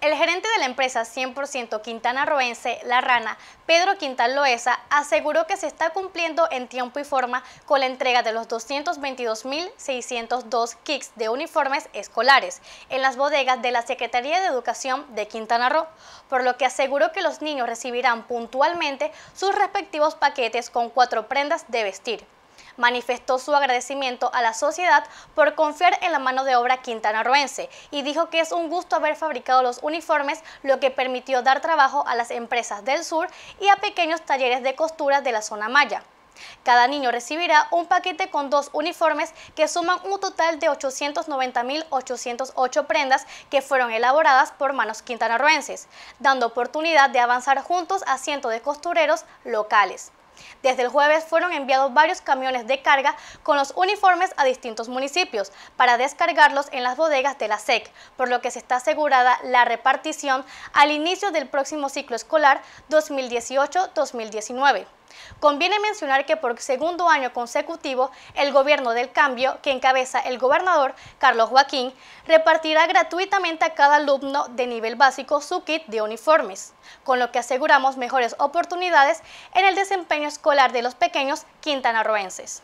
El gerente de la empresa 100% Quintana Roense, La Rana, Pedro Quintal Loesa, aseguró que se está cumpliendo en tiempo y forma con la entrega de los 222.602 kits de uniformes escolares en las bodegas de la Secretaría de Educación de Quintana Roo, por lo que aseguró que los niños recibirán puntualmente sus respectivos paquetes con cuatro prendas de vestir manifestó su agradecimiento a la sociedad por confiar en la mano de obra quintanarroense y dijo que es un gusto haber fabricado los uniformes, lo que permitió dar trabajo a las empresas del sur y a pequeños talleres de costura de la zona maya. Cada niño recibirá un paquete con dos uniformes que suman un total de 890.808 prendas que fueron elaboradas por manos quintanarroenses, dando oportunidad de avanzar juntos a cientos de costureros locales. Desde el jueves fueron enviados varios camiones de carga con los uniformes a distintos municipios para descargarlos en las bodegas de la SEC, por lo que se está asegurada la repartición al inicio del próximo ciclo escolar 2018-2019. Conviene mencionar que por segundo año consecutivo, el gobierno del cambio, que encabeza el gobernador Carlos Joaquín, repartirá gratuitamente a cada alumno de nivel básico su kit de uniformes, con lo que aseguramos mejores oportunidades en el desempeño escolar de los pequeños quintanarroenses.